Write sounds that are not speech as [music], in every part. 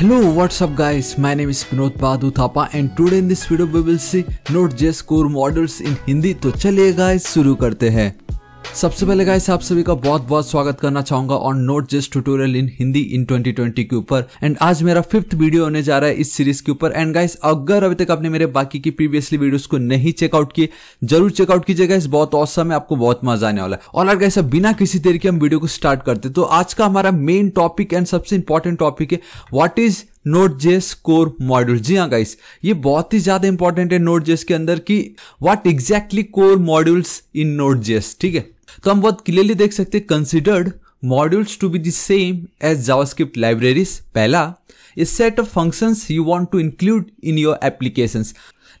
Hello what's up guys my name is Vinod Badu Thapa and today in this video we will see Node.js core models in Hindi तो चलिए guys शुरू करते हैं सबसे पहले guys आप सभी का बहुत बहुत स्वागत करना चाहूंगा on Node JS tutorial in Hindi in 2020 के ऊपर एंड आज मेरा फिफ्थ वीडियो होने जा रहा है इस सीरीज के ऊपर एंड गाइस अगर अभी तक आपने मेरे बाकी की प्रीवियसली वीडियोस को नहीं चेकआउट किए जरूर चेकआउट कीजिए गाइस बहुत औसम है आपको बहुत मजा आने वाला है और गाइस अब बिना किसी देर के हम वीडियो को स्टार्ट करते तो आज का हमारा मेन टॉपिक एंड सबसे इंपॉर्टेंट टॉपिक है what is Node JS core module जी हाँ गाइस ये बहुत ही ज्यादा इंपॉर्टेंट है नोट जेस के अंदर की what exactly core modules in note JS ठीक है तो हम बहुत क्लियरली देख सकते हैं considered modules to be the same as JavaScript libraries पहला इस set of functions you want to include in your applications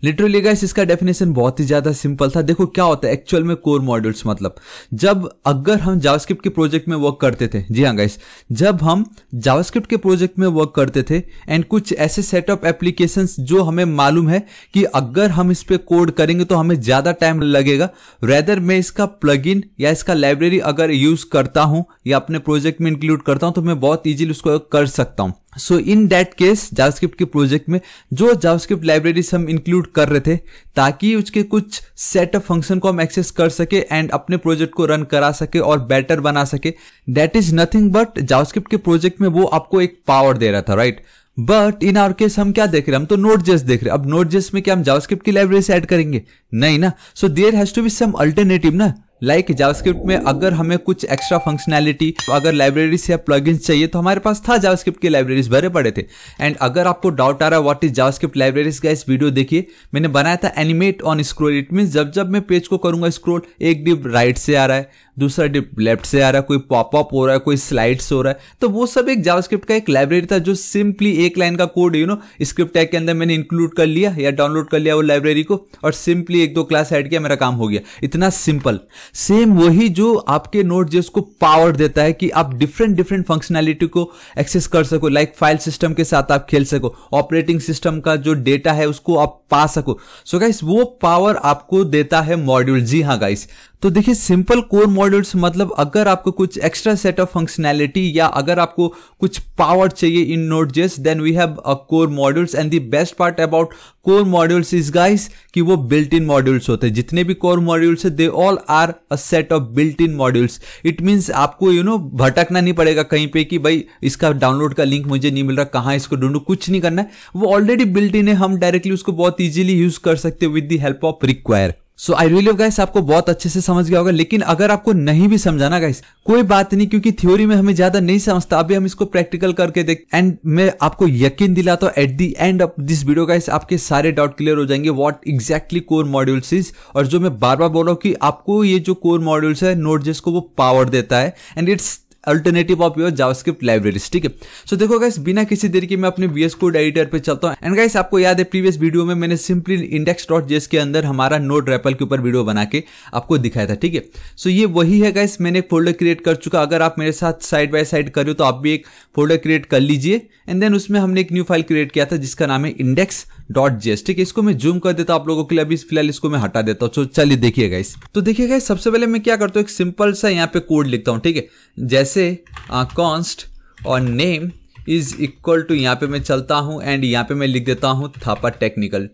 literally guys इसका डेफिनेशन बहुत ही ज्यादा सिंपल था देखो क्या होता है एक्चुअल में कोर मॉड्यूल्स मतलब जब अगर हम जावास्क्रिप्ट के प्रोजेक्ट में वर्क करते थे जी हाँ गाइस जब हम जावास्क्रिप्ट के प्रोजेक्ट में वर्क करते थे एंड कुछ ऐसे सेटअप एप्लीकेशन जो हमें मालूम है कि अगर हम इस पर कोड करेंगे तो हमें ज्यादा टाइम लगेगा रेदर मैं इसका प्लग या इसका लाइब्रेरी अगर यूज करता हूँ या अपने प्रोजेक्ट में इंक्लूड करता हूं तो मैं बहुत ईजिली उसको कर सकता हूँ so in that case JavaScript के प्रोजेक्ट में जो जावास्क्रिप्ट लाइब्रेरीज हम इंक्लूड कर रहे थे ताकि उसके कुछ सेट ऑफ फंक्शन को हम एक्सेस कर सके एंड अपने प्रोजेक्ट को रन करा सके और बेटर बना सके that is nothing but JavaScript के प्रोजेक्ट में वो आपको एक पावर दे रहा था right but in our case हम क्या देख रहे हैं हम तो नोट जेस देख रहे हैं अब नोट जेस में क्या हम जावास्क्रिप्ट की लाइब्रेरी से ऐड करेंगे नहीं ना so there has to be some alternative ना लाइक like जावास्क्रिप्ट में अगर हमें कुछ एक्स्ट्रा फंक्शनैलिटी तो अगर लाइब्रेरीज या प्लगइन्स चाहिए तो हमारे पास था जावास्क्रिप्ट की लाइब्रेरीज भरे पड़े थे एंड अगर आपको डाउट आ रहा है व्हाट इज जावास्क्रिप्ट लाइब्रेरीज का इस वीडियो देखिए मैंने बनाया था animate on scroll it mean जब जब मैं पेज को करूंगा स्क्रोल एक डिप राइट से आ रहा है दूसरा डिप लेफ्ट से आ रहा है कोई पॉपअप हो रहा है कोई स्लाइड्स हो रहा है तो वो सब एक जावास्क्रिप्ट का एक लाइब्रेरी था जो सिंपली एक लाइन का code you know script tag के अंदर मैंने इंक्लूड कर लिया या डाउनलोड कर लिया वो लाइब्रेरी को और सिंपली एक दो क्लास ऐड किया मेरा काम हो गया इतना सिंपल सेम वही जो आपके नोट जेस को पावर देता है कि आप डिफरेंट डिफरेंट फंक्शनैलिटी को एक्सेस कर सको लाइक फाइल सिस्टम के साथ आप खेल सको ऑपरेटिंग सिस्टम का जो डेटा है उसको आप पा सको सो so गाइस वो पावर आपको देता है मॉड्यूल जी हाँ गाइस तो देखिए सिंपल कोर मॉड्यूल्स मतलब अगर आपको कुछ एक्स्ट्रा सेट ऑफ फंक्शनैलिटी या अगर आपको कुछ पावर चाहिए in note JS then we have a core modules and the best part about core modules is guys कि वो बिल्ट इन मॉड्यूल्स होते हैं जितने भी कोर मॉड्यूल्स है they all are a set of built in modules it means आपको you you know know, भटकना नहीं पड़ेगा कहीं पे कि भाई इसका डाउनलोड का लिंक मुझे नहीं मिल रहा कहाँ इसको ढूंढू कुछ नहीं करना है वो ऑलरेडी बिल्ट इन है हम डायरेक्टली उसको बहुत ईजिली यूज कर सकते with the help of require so I really guys आपको बहुत अच्छे से समझ गया होगा लेकिन अगर आपको नहीं भी समझाना गाइस कोई बात नहीं क्योंकि थ्योरी में हमें ज्यादा नहीं समझता अभी हम इसको प्रैक्टिकल करके देख एंड मैं आपको यकीन दिलाता हूँ at the end of this video guys आपके सारे डाउट क्लियर हो जाएंगे what exactly core modules is और जो मैं बार बार बोल रहा हूँ कि आपको ये जो कोर मॉड्यूल्स है नोट जिसको वो पावर देता है and it's alternative of your JavaScript libraries ठीक है सो देखो गाइस बिना किसी देर के मैं अपने वीएस कोड एडिटर पे चलता हूँ एंड गाइस आपको याद है प्रीवियस वीडियो में मैंने सिंपली इंडेक्स डॉट जेस के अंदर हमारा नोट रेपल के ऊपर वीडियो बना के आपको दिखाया था ठीक है सो ये वही है गाइस मैंने फोल्डर क्रिएट कर चुका अगर आप मेरे साथ साइड बाय साइड करो तो आप भी एक फोल्डर क्रिएट कर लीजिए एंड देन उसमें हमने एक न्यू फाइल क्रिएट किया था जिसका नाम है इंडेक्स डॉट ठीक है इसको मैं जूम कर देता हूँ आप लोगों के लिए अभी फिलहाल इसको मैं हटा देता हूँ चलिए देखिएगा इस तो देखिएगा सबसे पहले मैं क्या करता हूँ एक सिंपल सा यहाँ पे कोड लिखता हूँ ठीक है जैसे कॉन्स्ट और नेम इज इक्वल टू यहाँ पे मैं चलता हूँ एंड यहाँ पे मैं लिख देता हूँ थापा टेक्निकल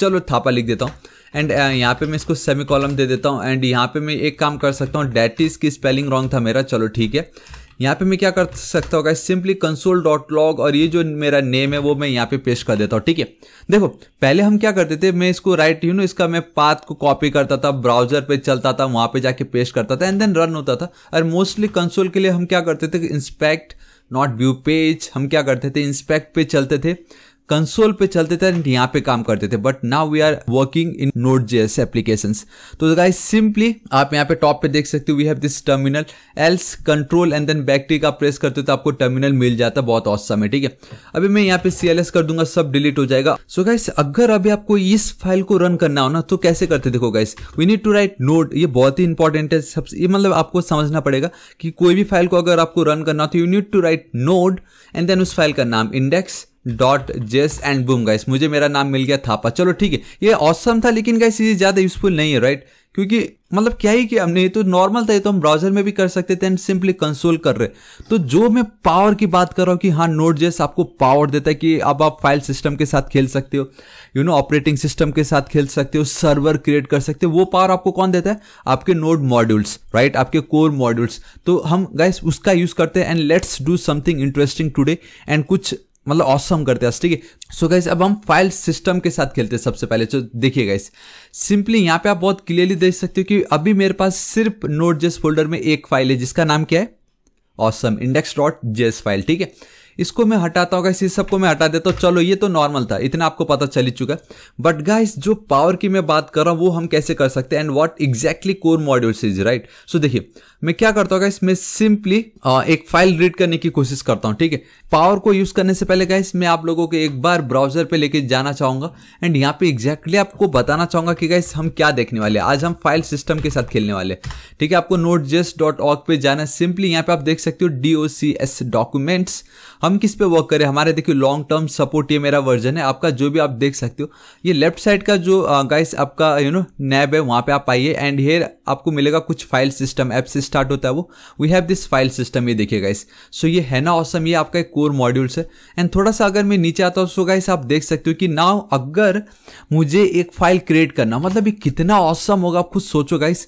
चलो थापा लिख देता हूँ एंड यहाँ पे मैं इसको सेमी कॉलम दे देता हूँ एंड यहाँ पे मैं एक काम कर सकता हूँ डैट की स्पेलिंग रॉन्ग था मेरा चलो ठीक है यहाँ पे मैं क्या कर सकता हूँ सिंपली कंसोल डॉट लॉग और ये जो मेरा नेम है वो मैं यहाँ पे पेश कर देता हूँ ठीक है देखो पहले हम क्या करते थे मैं इसको राइट यू नो इसका मैं पाथ को कॉपी करता था ब्राउजर पे चलता था वहाँ पे जाके पेश करता था एंड देन रन होता था और मोस्टली कंसोल के लिए हम क्या करते थे इंस्पेक्ट नॉट व्यू पेज हम क्या करते थे इंस्पेक्ट पे चलते थे कंसोल पे चलते थे एंड यहाँ पे काम करते थे but now we are working in Node S application तो गाइज सिंपली आप यहाँ पे टॉप पे देख सकते हो we have this terminal else control and then backtick का प्रेस करते हो तो आपको टर्मिनल मिल जाता है बहुत औसम है ठीक है अभी मैं यहाँ पे सी एल एस कर दूंगा सब डिलीट हो जाएगा सो so गाइस अगर अभी आपको इस फाइल को रन करना हो ना तो कैसे करते देखो guys we need to write Node ये बहुत ही इंपॉर्टेंट है सब ये मतलब आपको समझना पड़ेगा कि कोई भी फाइल को अगर आपको रन करना हो तो you need to write node and then उस फाइल का नाम index dot JS and boom guys मुझे मेरा नाम मिल गया थापा चलो ठीक है ये ऑसम था लेकिन गाइस ये ज़्यादा यूजफुल नहीं है राइट क्योंकि मतलब क्या ही किया हमने ये तो नॉर्मल था ये तो हम ब्राउजर में भी कर सकते थे एंड सिंपली कंसोल कर रहे तो जो मैं पावर की बात कर रहा हूँ कि हाँ नोट जेस आपको पावर देता है कि अब आप फाइल सिस्टम के साथ खेल सकते हो यू नो ऑपरेटिंग सिस्टम के साथ खेल सकते हो सर्वर क्रिएट कर सकते हो वो पावर आपको कौन देता है आपके नोट मॉड्यूल्स राइट आपके कोर मॉड्यूल्स तो हम गाइस उसका यूज़ करते हैं and let's do something interesting today and कुछ मतलब ऑसम करते हैं ठीक है सो गाइस अब हम फाइल सिस्टम के साथ खेलते हैं सबसे पहले तो देखिए गाइस सिंपली यहाँ पे आप बहुत क्लियरली देख सकते हो कि अभी मेरे पास सिर्फ नोट जेस फोल्डर में एक फाइल है जिसका नाम क्या है awesome index dot JS file ठीक है इसको मैं हटाता हूँ गाइस इस सबको मैं हटा देता हूँ चलो ये तो नॉर्मल था इतना आपको पता चल ही चुका बट गाइस जो पावर की मैं बात कर रहा हूँ वो हम कैसे कर सकते हैं and what exactly core modules is right so देखिए मैं क्या करता हूँ मैं सिंपली एक फाइल रीड करने की कोशिश करता हूँ ठीक है पावर को यूज करने से पहले गाइस मैं आप लोगों को एक बार ब्राउजर पे लेके जाना चाहूंगा एंड यहाँ पे एग्जैक्टली आपको बताना चाहूंगा कि गाइस हम क्या देखने वाले आज हम फाइल सिस्टम के साथ खेलने वाले ठीक है आपको नोट जेस डॉट ऑक पे जाना सिंपली यहाँ पे आप देख सकते हो D O C S documents हम किस पे वर्क करें हमारे देखिए लॉन्ग टर्म सपोर्ट ये मेरा वर्जन है आपका जो भी आप देख सकते हो ये लेफ्ट साइड का जो गाइस आपका यू नो नैब है वहाँ पे आप आइए एंड हेयर आपको मिलेगा कुछ फाइल सिस्टम एप सिस्टम स्टार्ट होता है वो we have this file system ये देखिए गाइस सो ये है ना ऑसम ये आपका एक कोर मॉड्यूल्स है एंड थोड़ा सा अगर मैं नीचे आता हूँ सो गाइस आप देख सकते हो कि नाउ अगर मुझे एक फाइल क्रिएट करना मतलब ये कितना ऑसम होगा आप खुद सोचो गाइस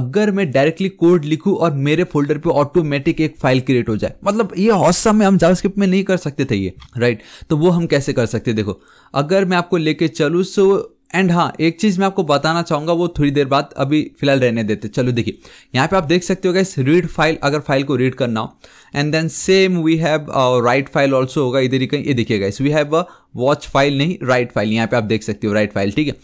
अगर मैं डायरेक्टली कोड लिखूं और मेरे फोल्डर पे ऑटोमेटिक एक फाइल क्रिएट हो जाए मतलब ये ऑसम में हम जावास्क्रिप्ट में नहीं कर सकते थे ये राइट तो वो हम कैसे कर सकते देखो अगर मैं आपको लेके चलूँ सो एंड हाँ एक चीज़ मैं आपको बताना चाहूंगा वो थोड़ी देर बाद अभी फिलहाल रहने देते चलो देखिए यहाँ पे आप देख सकते हो गए रीड फाइल अगर फाइल को रीड करना हो and then same we have write file also होगा इधर ही कहीं ये देखिए guys we have a watch file नहीं राइट फाइल यहाँ पे आप देख सकते हो राइट फाइल ठीक है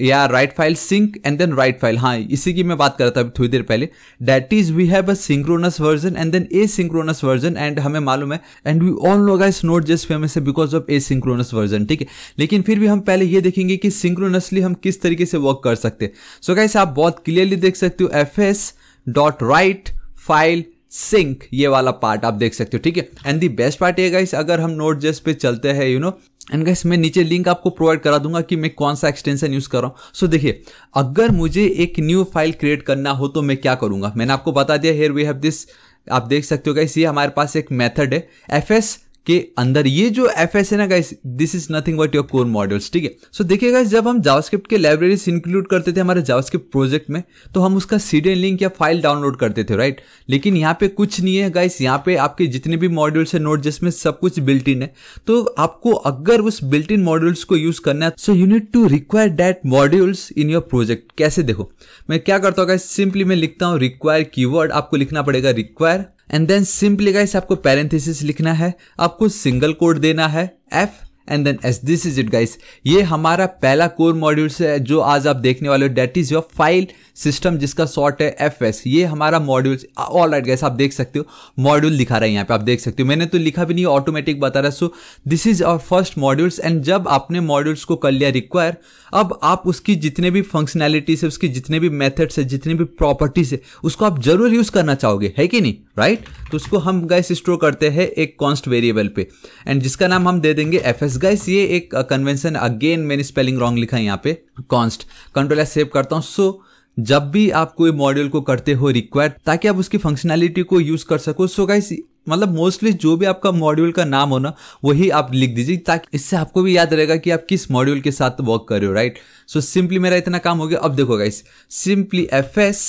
या write file sync and then write file हाँ इसी की मैं बात कर रहा था थोड़ी देर पहले that is we have a synchronous version and then asynchronous version and हमें मालूम है and we all know guys Node just famous है because of asynchronous version ठीक है लेकिन फिर भी हम पहले ये देखेंगे कि सिंक्रोनसली हम किस तरीके से वर्क कर सकते हैं सो so गाइस आप बहुत क्लियरली देख सकते हो F S dot write file sync ये वाला पार्ट आप देख सकते हो ठीक है एंड दी बेस्ट पार्ट ये गाइस अगर हम नोट जेस पे चलते हैं यू नो एंड गैस मैं नीचे लिंक आपको प्रोवाइड करा दूंगा कि मैं कौन सा एक्सटेंशन यूज़ कर रहा हूँ सो so, देखिए अगर मुझे एक न्यू फाइल क्रिएट करना हो तो मैं क्या करूँगा मैंने आपको बता दिया हेयर वी हैव दिस आप देख सकते हो गैस ये हमारे पास एक मेथड है एफ एस के अंदर ये जो एफ एस है ना guys this is nothing but your core modules ठीक है सो देखिए गाइस जब हम जावास्क्रिप्ट के लाइब्रेरीज इंक्लूड करते थे हमारे जावास्क्रिप्ट प्रोजेक्ट में तो हम उसका सीडीएन लिंक या फाइल डाउनलोड करते थे राइट लेकिन यहाँ पे कुछ नहीं है गाइस यहाँ पे आपके जितने भी मॉड्यूल्स है नोट जिसमें सब कुछ बिल्ट इन है तो आपको अगर उस बिल्ट इन मॉड्यूल्स को यूज करना है so you need to require that modules in your project कैसे देखो मैं क्या करता हूँ गाइस सिंपली मैं लिखता हूँ रिक्वायर कीवर्ड आपको लिखना पड़ेगा require and then simply guys आपको पैरेंथेसिस लिखना है आपको सिंगल कोड देना है F and then S this is it guys ये हमारा पहला कोर मॉड्यूल है जो आज आप देखने वाले हो that is your file system जिसका शॉर्ट है एफ एस ये हमारा मॉड्यूल ऑल राइट गाइस आप देख सकते हो मॉड्यूल दिखा रहा है यहाँ पे आप देख सकते हो मैंने तो लिखा भी नहीं ऑटोमेटिक बता रहा है so this is our first modules and जब आपने मॉड्यूल्स को कर लिया रिक्वायर अब आप उसकी जितने भी फंक्शनैलिटीज है उसकी जितने भी मेथड्स है जितने भी प्रॉपर्टीज है उसको आप जरूर यूज करना चाहोगे है कि नहीं राइट right? तो उसको हम गाइस स्टोर करते हैं एक कॉन्स्ट वेरिएबल पे एंड जिसका नाम हम दे देंगे एफ एस यस गाइस ये एक कन्वेंशन uh, अगेन मैंने स्पेलिंग रॉन्ग लिखा है यहाँ पे कॉन्स्ट कंट्रोल एस सेव करता हूँ सो so, जब भी आप कोई मॉड्यूल को करते हो रिक्वायर्ड ताकि आप उसकी फंक्शनैलिटी को यूज़ कर सको सो so गाइस मतलब मोस्टली जो भी आपका मॉड्यूल का नाम हो ना वही आप लिख दीजिए ताकि इससे आपको भी याद रहेगा कि आप किस मॉड्यूल के साथ वर्क कर रहे हो राइट सो सिंपली मेरा इतना काम हो गया अब देखो guys simply F S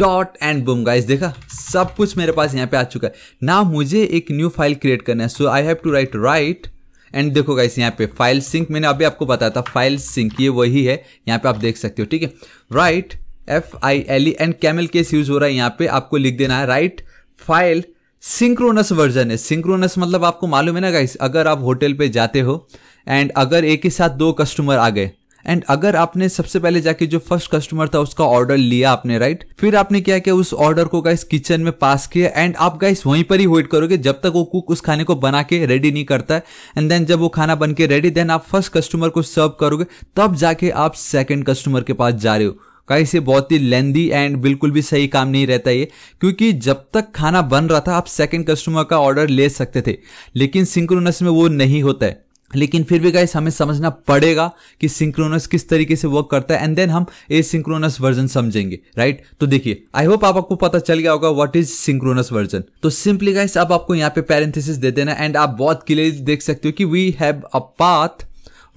dot and boom guys देखा सब कुछ मेरे पास यहाँ पे आ चुका है ना मुझे एक न्यू फाइल क्रिएट करना है so I have to write right and देखो गाइस यहाँ पे फाइल सिंक मैंने अभी आपको बताया था फाइल सिंक ये वही है यहाँ पे आप देख सकते हो ठीक है right F I L E and camel case use हो रहा है यहाँ पे आपको लिख देना है राइट फाइल सिंक्रोनस वर्जन है सिंक्रोनस मतलब आपको मालूम है ना गाइस अगर आप होटल पे जाते हो एंड अगर एक ही साथ दो कस्टमर आ गए एंड अगर आपने सबसे पहले जाके जो फर्स्ट कस्टमर था उसका ऑर्डर लिया आपने राइट फिर आपने क्या किया उस ऑर्डर को गाइस किचन में पास किया एंड आप गाइस वहीं पर ही वेट करोगे जब तक वो कुक उस खाने को बना के रेडी नहीं करता है एंड देन जब वो खाना बन के रेडी देन आप फर्स्ट कस्टमर को सर्व करोगे तब जाके आप सेकेंड कस्टमर के पास जा रहे हो गाइस ये बहुत ही लेंदी एंड बिल्कुल भी सही काम नहीं रहता ये क्योंकि जब तक खाना बन रहा था आप सेकंड कस्टमर का ऑर्डर ले सकते थे लेकिन सिंक्रोनस में वो नहीं होता है लेकिन फिर भी गाइस हमें समझना पड़ेगा कि सिंक्रोनस किस तरीके से वर्क करता है एंड देन हम ए सिंक्रोनस वर्जन समझेंगे राइट तो देखिए आई होप आप आपको पता चल गया होगा व्हाट इज सिंक्रोनस वर्जन तो सिंपली गाइस अब आपको यहाँ पे पैरेंथेसिस दे देना एंड आप बहुत क्लियरली देख सकते हो कि we have a path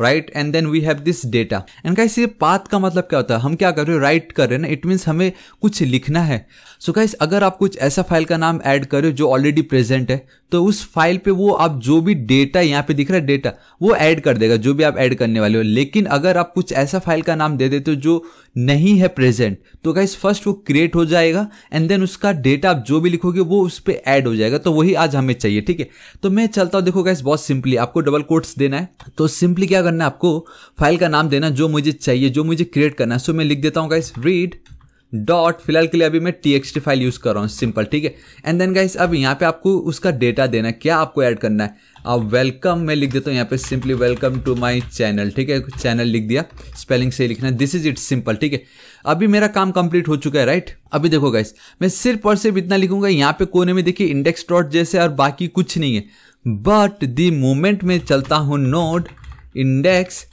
right and then we have this data and guys ये पाथ का मतलब क्या होता है हम क्या कर रहे हैं राइट कर रहे हैं ना इट मीन्स हमें कुछ लिखना है सो so गाइस अगर आप कुछ ऐसा फाइल का नाम ऐड करें जो ऑलरेडी प्रेजेंट है तो उस फाइल पे वो आप जो भी डेटा यहाँ पे दिख रहा है डेटा वो ऐड कर देगा जो भी आप ऐड करने वाले हो लेकिन अगर आप कुछ ऐसा फाइल का नाम दे देते हो जो नहीं है प्रेजेंट तो गाइस फर्स्ट वो क्रिएट हो जाएगा एंड देन उसका डेटा आप जो भी लिखोगे वो उस पर ऐड हो जाएगा तो वही आज हमें चाहिए ठीक है तो मैं चलता हूँ देखो गाइस बहुत सिंपली आपको डबल कोट्स देना है तो सिंपली क्या करना है आपको फाइल का नाम देना जो मुझे चाहिए जो मुझे क्रिएट करना है सो मैं लिख देता हूँ गाइस रीड डॉट फिलहाल के लिए अभी मैं T X T file use कर रहा हूँ सिंपल ठीक है एंड देन गाइस अब यहाँ पे आपको उसका डेटा देना है क्या आपको ऐड करना है अब वेलकम मैं लिख देता हूँ यहाँ पे simply welcome to my channel ठीक है चैनल लिख दिया स्पेलिंग से लिखना दिस इज इट सिंपल ठीक है अभी मेरा काम कंप्लीट हो चुका है राइट अभी देखो गाइस मैं सिर्फ और सिर्फ इतना लिखूंगा यहाँ पे कोने में देखिए इंडेक्स डॉट जैसे और बाकी कुछ नहीं है बट दी मोमेंट में चलता हूँ node index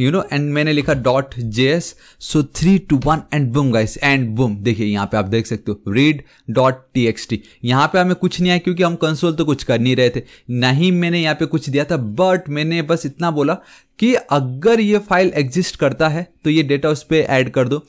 you know and मैंने लिखा dot J S so three two one and boom guys and boom देखिए यहाँ पे आप देख सकते हो read dot T X T यहाँ पे हमें कुछ नहीं आया क्योंकि हम कंसोल तो कुछ कर नहीं रहे थे ना ही मैंने यहाँ पे कुछ दिया था बट मैंने बस इतना बोला कि अगर ये फाइल एग्जिस्ट करता है तो ये डेटा उस पर ऐड कर दो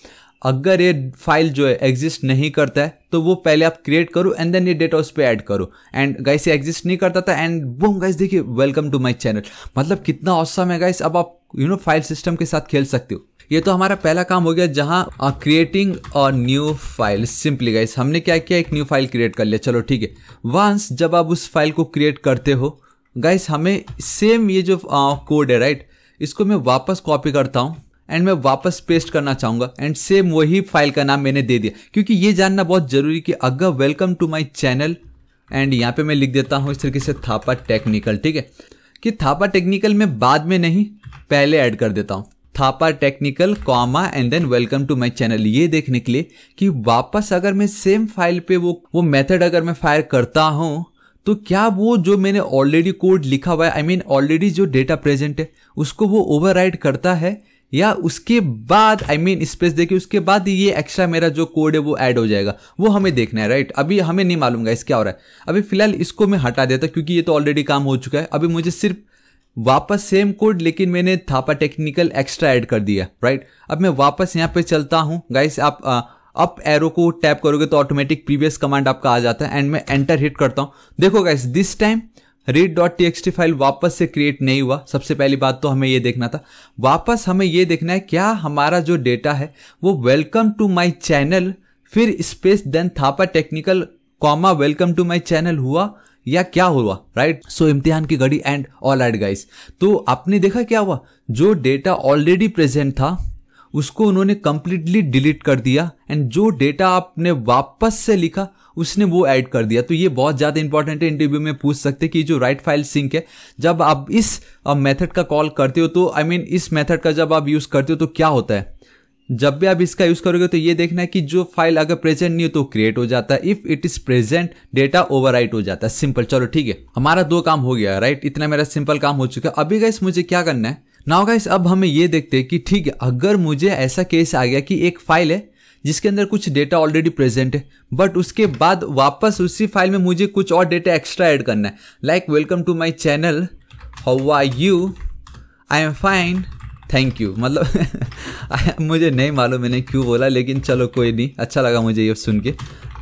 अगर ये फाइल जो है एग्जिस्ट नहीं करता है तो वो पहले आप क्रिएट करो एंड देन ये डेटा उस पर ऐड करो एंड गाइस ये एग्जिस्ट नहीं करता था एंड बूम गाइस देखिए वेलकम टू माय चैनल मतलब कितना औसम है गाइस अब आप यू नो फाइल सिस्टम के साथ खेल सकते हो ये तो हमारा पहला काम हो गया जहाँ क्रिएटिंग और न्यू फाइल सिंपली गाइस हमने क्या किया एक न्यू फाइल क्रिएट कर लिया चलो ठीक है वंस जब आप उस फाइल को क्रिएट करते हो गाइस हमें सेम ये जो कोड uh, है राइट इसको मैं वापस कॉपी करता हूँ एंड मैं वापस पेस्ट करना चाहूंगा एंड सेम वही फाइल का नाम मैंने दे दिया क्योंकि ये जानना बहुत जरूरी कि अग्गा welcome to my channel and यहाँ पे मैं लिख देता हूँ इस तरीके से थापा टेक्निकल ठीक है कि थापा टेक्निकल में बाद में नहीं पहले ऐड कर देता हूँ Thapa technical comma and then welcome to my channel ये देखने के लिए कि वापस अगर मैं सेम फाइल पे वो वो मेथड अगर मैं फायर करता हूँ तो क्या वो जो मैंने ऑलरेडी कोड लिखा हुआ है आई मीन ऑलरेडी जो डेटा प्रेजेंट है उसको वो ओवर करता है या उसके बाद आई मीन स्पेस देके उसके बाद ये एक्स्ट्रा मेरा जो कोड है वो ऐड हो जाएगा वो हमें देखना है राइट अभी हमें नहीं मालूम गाइस क्या हो रहा है अभी फिलहाल इसको मैं हटा देता क्योंकि ये तो ऑलरेडी काम हो चुका है अभी मुझे सिर्फ वापस सेम कोड लेकिन मैंने थापा टेक्निकल एक्स्ट्रा ऐड कर दिया राइट अब मैं वापस यहाँ पे चलता हूँ गाइस आप आ, अप एरो को टैप करोगे तो ऑटोमेटिक प्रीवियस कमांड आपका आ जाता है एंड मैं एंटर हिट करता हूँ देखो guys this time read dot T file वापस से क्रिएट नहीं हुआ सबसे पहली बात तो हमें यह देखना था वापस हमें यह देखना है क्या हमारा जो डेटा है वो वेलकम टू माई चैनल फिर space then Thapa technical comma welcome to my channel हुआ या क्या हुआ राइट सो इम्तिहान की घड़ी एंड ऑल एड गाइस तो आपने देखा क्या हुआ जो डेटा ऑलरेडी प्रेजेंट था उसको उन्होंने कम्प्लीटली डिलीट कर दिया एंड जो डेटा आपने वापस से लिखा उसने वो ऐड कर दिया तो ये बहुत ज़्यादा इंपॉर्टेंट है इंटरव्यू में पूछ सकते कि जो राइट फाइल सिंक है जब आप इस मेथड का कॉल करते हो तो आई I मीन mean, इस मेथड का जब आप यूज़ करते हो तो क्या होता है जब भी आप इसका यूज़ करोगे तो ये देखना है कि जो फाइल अगर प्रेजेंट नहीं हो तो क्रिएट हो जाता है if it is present data over हो जाता है सिंपल चलो ठीक है हमारा दो काम हो गया राइट इतना मेरा सिंपल काम हो चुका है अभी गाइस मुझे क्या करना है नाउ गाइस अब हमें ये देखते हैं कि ठीक है अगर मुझे ऐसा केस आ गया कि एक फाइल है जिसके अंदर कुछ डेटा ऑलरेडी प्रेजेंट है बट उसके बाद वापस उसी फाइल में मुझे कुछ और डेटा एक्स्ट्रा ऐड करना है like welcome to my channel how are you I am fine thank you मतलब [laughs] मुझे नहीं मालूम मैंने क्यों बोला लेकिन चलो कोई नहीं अच्छा लगा मुझे ये सुन के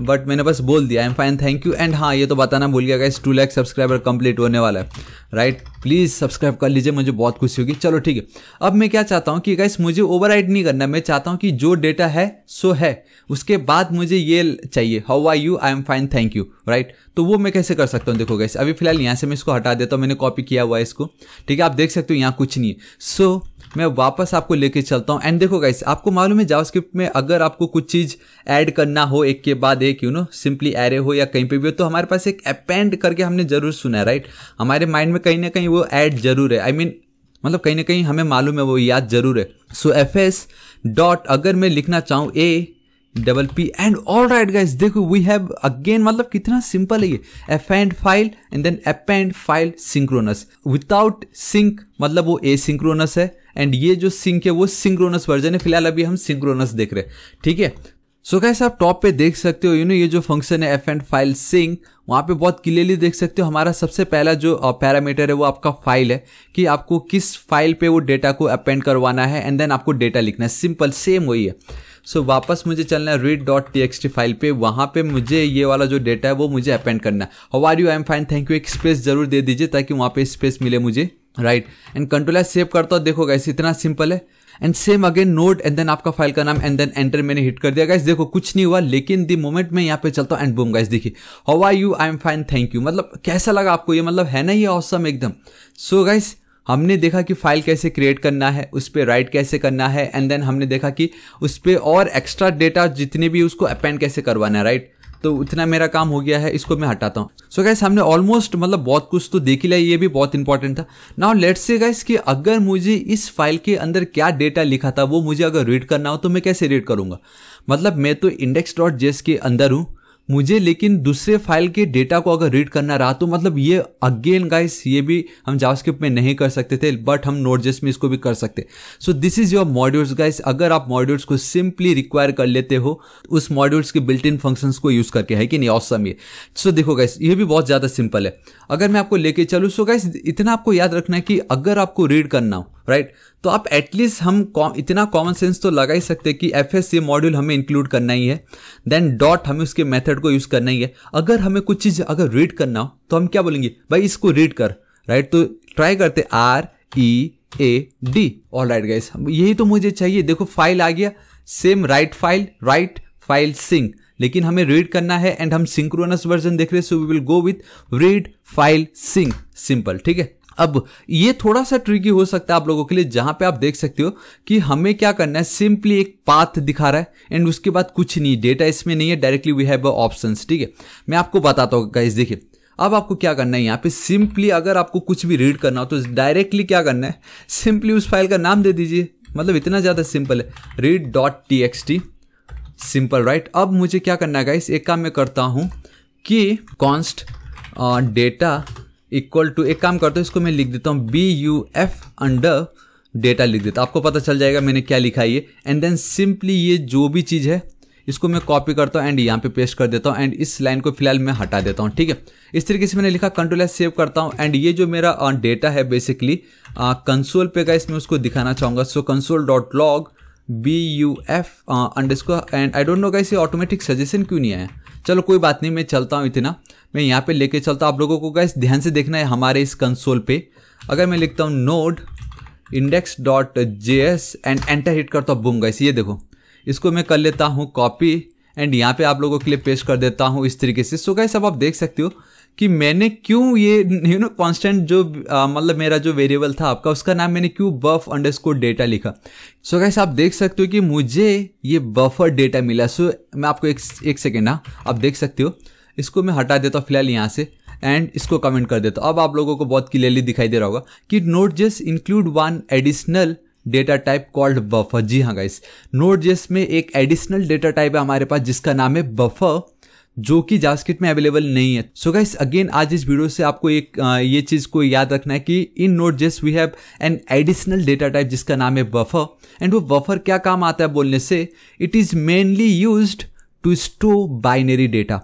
बट मैंने बस बोल दिया I am fine thank you and हाँ ये तो बताना भूल गया इस टू लैक सब्सक्राइबर कंप्लीट होने वाला है राइट प्लीज़ सब्सक्राइब कर लीजिए मुझे बहुत खुशी होगी चलो ठीक है अब मैं क्या चाहता हूँ कि गाइस मुझे ओवर नहीं करना मैं चाहता हूँ कि जो डेटा है सो है उसके बाद मुझे ये चाहिए how are you I am fine thank you right तो वो मैं कैसे कर सकता हूँ देखो गाइस अभी फिलहाल यहाँ से मैं इसको हटा देता हूँ मैंने कॉपी किया हुआ है इसको ठीक है आप देख सकते हो यहाँ कुछ नहीं है सो so, मैं वापस आपको लेके चलता हूँ एंड देखो गाइस आपको मालूम है जावास्क्रिप्ट में अगर आपको कुछ चीज़ ऐड करना हो एक के बाद एक यू नो सिंपली एरे हो या कहीं पे भी हो तो हमारे पास एक अपेंड करके हमने ज़रूर सुना है राइट हमारे माइंड में कहीं ना कहीं वो ऐड जरूर है आई I मीन mean, मतलब कहीं ना कहीं हमें मालूम है वो याद जरूर है सो एफ एस डॉट अगर मैं लिखना चाहूँ A double P and all right guys देखो वी हैव अगेन मतलब कितना सिंपल है ये append file and then append file synchronous without sync मतलब वो ए सिंक्रोनस है एंड ये जो सिंक है वो सिंक्रोनस वर्जन है फिलहाल अभी हम सिंक्रोनस देख रहे हैं ठीक है सो कैसे आप टॉप पे देख सकते हो यू नो ये जो फंक्शन है एफ एंड फाइल सिंक वहाँ पे बहुत क्लियरली देख सकते हो हमारा सबसे पहला जो पैरामीटर है वो आपका फाइल है कि आपको किस फाइल पे वो डेटा को अपेंड करवाना है एंड देन आपको डेटा लिखना है सिंपल सेम वही है सो so, वापस मुझे चलना है read dot T X T file पे वहाँ पे मुझे ये वाला जो डेटा है वो मुझे अपेंड करना है are you I am fine thank you एक स्पेस जरूर दे दीजिए ताकि वहाँ पे स्पेस मिले मुझे राइट एंड कंट्रोल सेव करता हूँ देखो गाइस इतना सिंपल है and same again node and then आपका फाइल का नाम एंड देन एंटर मैंने हिट कर दिया गाइस देखो कुछ नहीं हुआ लेकिन दी मोमेंट मैं यहाँ पे चलता हूँ एंड बूम गाइस देखिए how are you I am fine thank you मतलब कैसा लगा आपको ये मतलब है ना ये औसम एकदम सो so, गाइस हमने देखा कि फाइल कैसे क्रिएट करना है उस पर राइट कैसे करना है एंड देन हमने देखा कि उस पर और एक्स्ट्रा डेटा जितने भी उसको अपेंड कैसे करवाना है राइट तो उतना मेरा काम हो गया है इसको मैं हटाता हूँ सो गैस हमने ऑलमोस्ट मतलब बहुत कुछ तो देख ही लिया ये भी बहुत इंपॉर्टेंट था नाउ लेट्स से गैस कि अगर मुझे इस फाइल के अंदर क्या डेटा लिखा था वो मुझे अगर रीड करना हो तो मैं कैसे रीड करूँगा मतलब मैं तो इंडेक्स डॉट जेस के अंदर हूँ मुझे लेकिन दूसरे फाइल के डेटा को अगर रीड करना रहा तो मतलब ये अगेन गाइस ये भी हम जावास्क्रिप्ट में नहीं कर सकते थे बट हम जेस में इसको भी कर सकते so this is your modules guys अगर आप मॉड्यूल्स को सिंपली रिक्वायर कर लेते हो तो उस मॉड्यूल्स के बिल्ट इन फंक्शन को यूज करके है कि नहीं ऑसम ये सो देखो गाइस ये भी बहुत ज़्यादा सिंपल है अगर मैं आपको लेके चलूँ सो गाइस इतना आपको याद रखना है कि अगर आपको रीड करना हो राइट right? तो आप एटलीस्ट हम कौ, इतना कॉमन सेंस तो लगा ही सकते कि एफ एस ये मॉड्यूल हमें इंक्लूड करना ही है देन डॉट हमें उसके मेथड को यूज़ करना ही है अगर हमें कुछ चीज़ अगर रीड करना हो तो हम क्या बोलेंगे भाई इसको रीड कर राइट right? तो ट्राई करते R E A D all right guys यही तो मुझे चाहिए देखो फाइल आ गया same write file write file sync लेकिन हमें रीड करना है एंड हम सिंक्रोनस वर्जन देख रहे so we will go with read file sync simple ठीक है अब ये थोड़ा सा ट्रिकी हो सकता है आप लोगों के लिए जहां पे आप देख सकते हो कि हमें क्या करना है सिंपली एक पाथ दिखा रहा है एंड उसके बाद कुछ नहीं डेटा इसमें नहीं है डायरेक्टली वी हैव ऑप्शन ठीक है मैं आपको बताता हूँ गाइज देखिए अब आपको क्या करना है यहाँ पे सिंपली अगर आपको कुछ भी रीड करना हो तो डायरेक्टली क्या करना है सिंपली उस फाइल का नाम दे दीजिए मतलब इतना ज़्यादा सिंपल है read dot T X T simple right अब मुझे क्या करना है गाइस एक काम मैं करता हूँ कि const data uh, equal to एक काम करता हूँ इसको मैं लिख देता हूँ B U F under data लिख देता हूँ आपको पता चल जाएगा मैंने क्या लिखा है ये एंड देन सिंपली ये जो भी चीज़ है इसको मैं कॉपी करता हूँ एंड यहाँ पे पेस्ट कर देता हूँ एंड इस लाइन को फिलहाल मैं हटा देता हूँ ठीक है इस तरीके से मैंने लिखा कंट्रोल एस सेव करता हूँ एंड ये जो मेरा डेटा है बेसिकली कंसोल पे का इसमें उसको दिखाना चाहूँगा so console dot log B U F underscore and I don't know guys ये ऑटोमेटिक सजेशन क्यों नहीं आया चलो कोई बात नहीं मैं चलता हूँ इतना मैं यहाँ पे लेके चलता हूँ आप लोगों को गाइस ध्यान से देखना है हमारे इस कंसोल पे अगर मैं लिखता हूँ node index dot J S and enter hit करता हूँ बूम गाइस ये देखो इसको मैं कर लेता हूँ कॉपी एंड यहाँ पे आप लोगों के लिए पेश कर देता हूँ इस तरीके से सो गाइस अब आप देख सकते हो कि मैंने क्यों ये यू नो कांस्टेंट जो मतलब मेरा जो वेरिएबल था आपका उसका नाम मैंने क्यों बफ अंडरस्कोर डेटा लिखा सो so गाइस आप देख सकते हो कि मुझे ये बफर डेटा मिला सो so, मैं आपको एक एक सेकेंड हाँ आप देख सकते हो इसको मैं हटा देता हूँ फिलहाल यहाँ से एंड इसको कमेंट कर देता हूँ अब आप लोगों को बहुत क्लियरली दिखाई दे रहा होगा कि node just include one additional data type called buffer जी हाँ गाइस नोट जस्ट में एक एडिशनल डेटा टाइप है हमारे पास जिसका नाम है बफर जो कि जास्किट में अवेलेबल नहीं है सो गाइस अगेन आज इस वीडियो से आपको एक ये चीज़ को याद रखना है कि इन note JS we have an additional data type जिसका नाम है बफर एंड वो बफर क्या काम आता है बोलने से it is mainly use to store binary data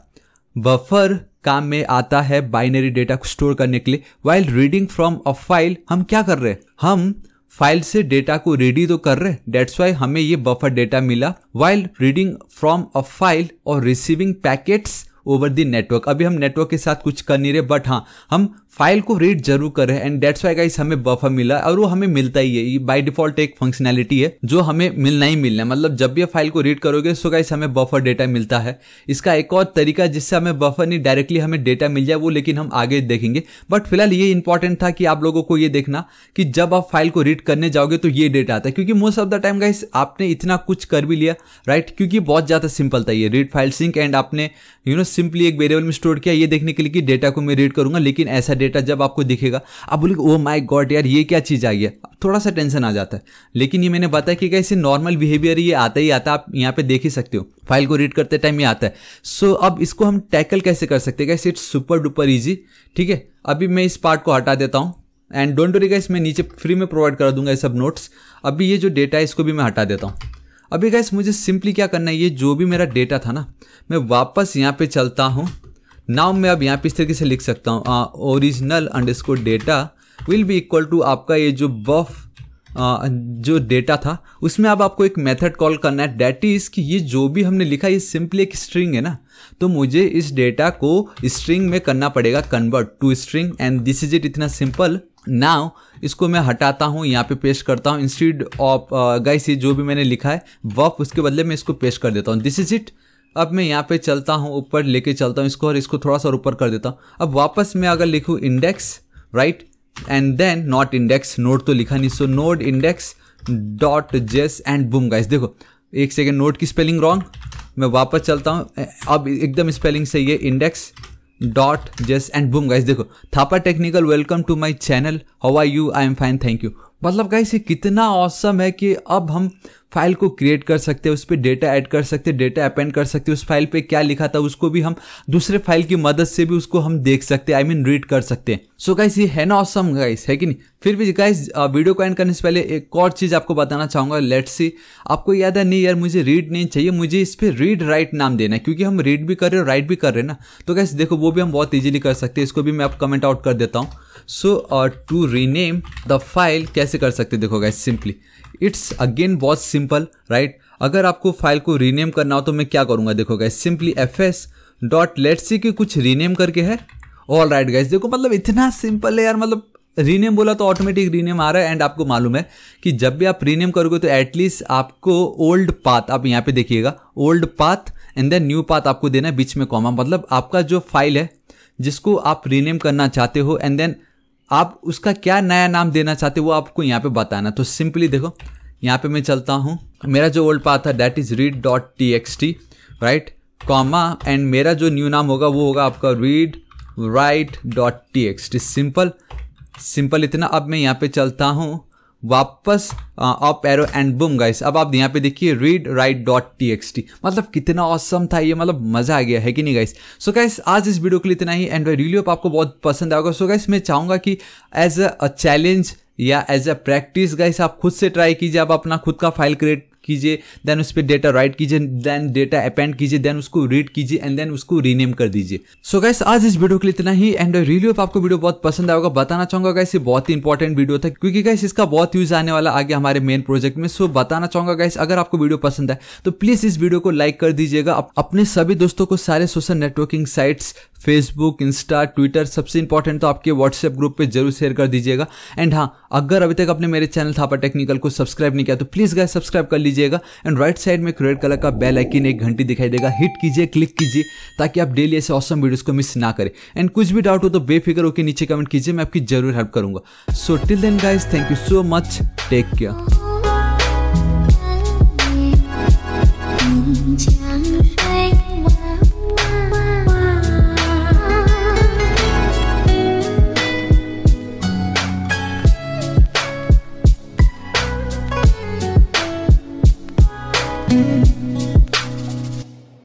buffer काम में आता है बाइनरी डेटा को स्टोर करने के लिए while reading from a file हम क्या कर रहे हैं हम फाइल से डेटा को रेडी तो कर रहे डेट्स वाई हमें ये बफर डेटा मिला while reading from a file और receiving packets over the network अभी हम नेटवर्क के साथ कुछ कर नहीं रहे बट हाँ हम फाइल को रीड जरूर कर रहे हैं एंड डेट्स वाई गाइस हमें बफर मिला और वो हमें मिलता ही है बाय डिफॉल्ट एक फंक्शनैलिटी है जो हमें मिलना ही मिलना है मतलब जब भी फाइल को रीड करोगे सो गाइस हमें बफर डेटा मिलता है इसका एक और तरीका जिससे हमें बफर नहीं डायरेक्टली हमें डेटा मिल जाए वो लेकिन हम आगे देखेंगे बट फिलहाल ये इंपॉर्टेंट था कि आप लोगों को ये देखना कि जब आप फाइल को रीड करने जाओगे तो ये डेटा आता है क्योंकि most of the time guys आपने इतना कुछ कर भी लिया राइट क्योंकि बहुत ज़्यादा सिंपल था ये रीड फाइल सिंक एंड आपने यू नो सिंपली एक वेरिएबल में स्टोर किया ये देखने के लिए कि डेटा को मैं रीड करूंगा लेकिन ऐसा डेटा जब आपको दिखेगा आप बोलेंगे ओ माई गॉड यार ये क्या चीज़ आई है थोड़ा सा टेंशन आ जाता है लेकिन ये मैंने बताया कि कैसे नॉर्मल बिहेवियर ये आता ही आता है आप यहाँ पे देख ही सकते हो फाइल को रीड करते टाइम ये आता है सो so, अब इसको हम टैकल कैसे कर सकते हैं कैसे इट्स सुपर डुपर ईजी ठीक है अभी मैं इस पार्ट को हटा देता हूँ एंड डोंट वरी गाइस मैं नीचे फ्री में प्रोवाइड करा दूंगा ये सब नोट्स अभी ये जो डेटा है इसको भी मैं हटा देता हूँ अभी गैस मुझे सिंपली क्या करना है ये जो भी मेरा डेटा था ना मैं वापस यहाँ पे चलता हूँ नाउ मैं अब यहाँ पे इस तरीके से लिख सकता हूँ original underscore data will be equal to आपका ये जो बफ जो डेटा था उसमें अब आपको एक मेथड कॉल करना है डेट इज़ कि ये जो भी हमने लिखा ये सिंपली एक स्ट्रिंग है ना तो मुझे इस डेटा को स्ट्रिंग में करना पड़ेगा convert to string and this is it इतना सिंपल नाउ इसको मैं हटाता हूँ यहाँ पे पेस्ट करता हूँ इंस्टीड ऑफ गाइस ये जो भी मैंने लिखा है वफ उसके बदले मैं इसको पेस्ट कर देता हूँ दिस इज़ इट अब मैं यहाँ पे चलता हूँ ऊपर लेके चलता हूँ इसको और इसको थोड़ा सा ऊपर कर देता हूँ अब वापस मैं अगर लिखूँ index right and then not index node तो लिखा नहीं so node index dot JS and boom guys देखो एक सेकेंड नोट की स्पेलिंग रॉन्ग मैं वापस चलता हूँ अब एकदम स्पेलिंग सही है index dot JS and boom guys देखो Thapa technical welcome to my channel how are you I am fine thank you मतलब गाइस ये कितना औसम है कि अब हम फाइल को क्रिएट कर सकते हैं उस पर डेटा ऐड कर सकते हैं डेटा अपेंड कर सकते हैं उस फाइल पे क्या लिखा था उसको भी हम दूसरे फाइल की मदद से भी उसको हम देख सकते हैं आई मीन रीड कर सकते हैं सो गाइस ये है ना ऑसम गाइस है कि नहीं फिर भी गाइस वीडियो को एंड करने से पहले एक और चीज़ आपको बताना चाहूँगा लेट्स सी आपको याद है नहीं यार मुझे रीड नहीं चाहिए मुझे इस पर रीड राइट नाम देना है क्योंकि हम रीड भी कर रहे हैं राइट भी कर रहे हैं ना तो गाइस देखो वो भी हम बहुत ईजिली कर सकते हैं इसको भी मैं आप कमेंट आउट कर देता हूँ so to rename the file कैसे कर सकते देखो गाइस सिंपली इट्स अगेन बहुत सिंपल राइट अगर आपको फाइल को रीनेम करना हो तो मैं क्या करूँगा देखो guys simply F S dot let see के कुछ रीनेम करके है ऑल राइट गाइस देखो मतलब इतना सिंपल है यार मतलब रीनेम बोला तो ऑटोमेटिक रीनेम आ रहा है एंड आपको मालूम है कि जब भी आप रीनेम करोगे तो एटलीस्ट आपको ओल्ड पाथ आप यहाँ पे देखिएगा old path and then new path आपको देना है बीच में कॉमा मतलब आपका जो फाइल है जिसको आप रीनेम करना चाहते हो एंड देन आप उसका क्या नया नाम देना चाहते हो वो आपको यहाँ पे बताना तो सिंपली देखो यहाँ पे मैं चलता हूँ मेरा जो ओल्ड पाथ था that is read dot T X T right comma and मेरा जो न्यू नाम होगा वो होगा आपका read write dot T X T simple simple इतना अब मैं यहाँ पे चलता हूँ वापस up arrow and boom guys अब आप यहाँ पे देखिए read write dot T X T मतलब कितना औसम था ये मतलब मज़ा आ गया है कि नहीं गाइस सो गाइस आज इस वीडियो के लिए इतना ही एंड आई रियली होप आपको बहुत पसंद आएगा सो गाइस मैं चाहूँगा कि एज अ चैलेंज या एज अ प्रैक्टिस गाइस आप खुद से ट्राई कीजिए आप अपना खुद का फाइल क्रिएट कीजिए देन उस पर डेटा राइट कीजिए देन डेटा अपेंड कीजिए देन उसको रीड कीजिए एंड देन उसको रीनेम कर दीजिए सो गैस आज इस वीडियो के लिए इतना ही एंड रिली ऑफ आपको वीडियो बहुत पसंद आएगा बताना चाहूंगा गैस ये बहुत ही इंपॉर्टेंट वीडियो था क्योंकि गैस इसका बहुत यूज आने वाला आगे हमारे मेन प्रोजेक्ट में सो बताना चाहूंगा गैस अगर आपको वीडियो पसंद है तो प्लीज इस वीडियो को लाइक कर दीजिएगा अपने सभी दोस्तों को सारे social networking sites Facebook Insta Twitter सबसे इंपॉर्टेंट तो आपके व्हाट्सएप ग्रुप पे जरूर शेयर कर दीजिएगा एंड हाँ अगर अभी तक आपने मेरे चैनल थापा टेक्निकल को सब्सक्राइब नहीं किया तो प्लीज़ गाय सब्सक्राइब कर लीजिएगा एंड राइट साइड में क्रेड कलर का बेल आइकन एक घंटी दिखाई देगा हिट कीजिए क्लिक कीजिए ताकि आप डेली ऐसे औसम वीडियोज़ को मिस ना करें एंड कुछ भी डाउट हो तो बेफिक्र होकर नीचे कमेंट कीजिए मैं आपकी जरूर हेल्प करूंगा so till then guys thank you so much take care